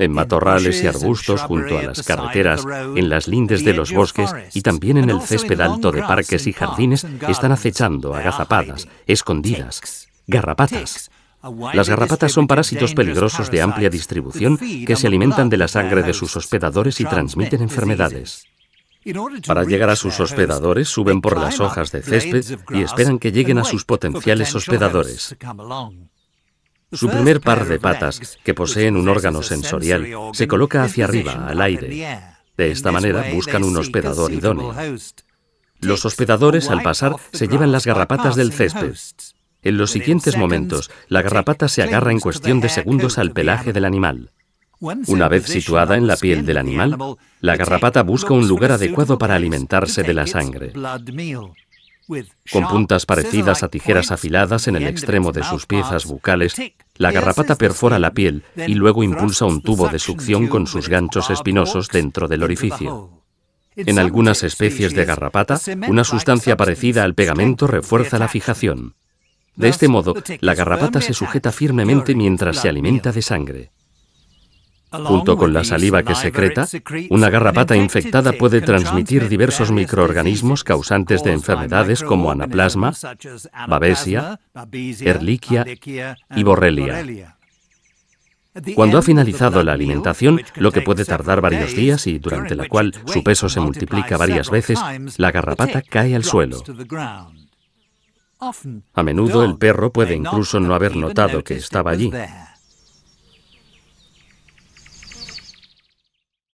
en matorrales y arbustos junto a las carreteras, en las lindes de los bosques y también en el césped alto de parques y jardines están acechando, agazapadas, escondidas, garrapatas. Las garrapatas son parásitos peligrosos de amplia distribución que se alimentan de la sangre de sus hospedadores y transmiten enfermedades. Para llegar a sus hospedadores suben por las hojas de césped y esperan que lleguen a sus potenciales hospedadores. Su primer par de patas, que poseen un órgano sensorial, se coloca hacia arriba, al aire. De esta manera buscan un hospedador idóneo. Los hospedadores, al pasar, se llevan las garrapatas del césped. En los siguientes momentos, la garrapata se agarra en cuestión de segundos al pelaje del animal. Una vez situada en la piel del animal, la garrapata busca un lugar adecuado para alimentarse de la sangre. Con puntas parecidas a tijeras afiladas en el extremo de sus piezas bucales, la garrapata perfora la piel y luego impulsa un tubo de succión con sus ganchos espinosos dentro del orificio. En algunas especies de garrapata, una sustancia parecida al pegamento refuerza la fijación. De este modo, la garrapata se sujeta firmemente mientras se alimenta de sangre. Junto con la saliva que secreta, una garrapata infectada puede transmitir diversos microorganismos causantes de enfermedades como anaplasma, babesia, erliquia y borrelia. Cuando ha finalizado la alimentación, lo que puede tardar varios días y durante la cual su peso se multiplica varias veces, la garrapata cae al suelo. A menudo el perro puede incluso no haber notado que estaba allí.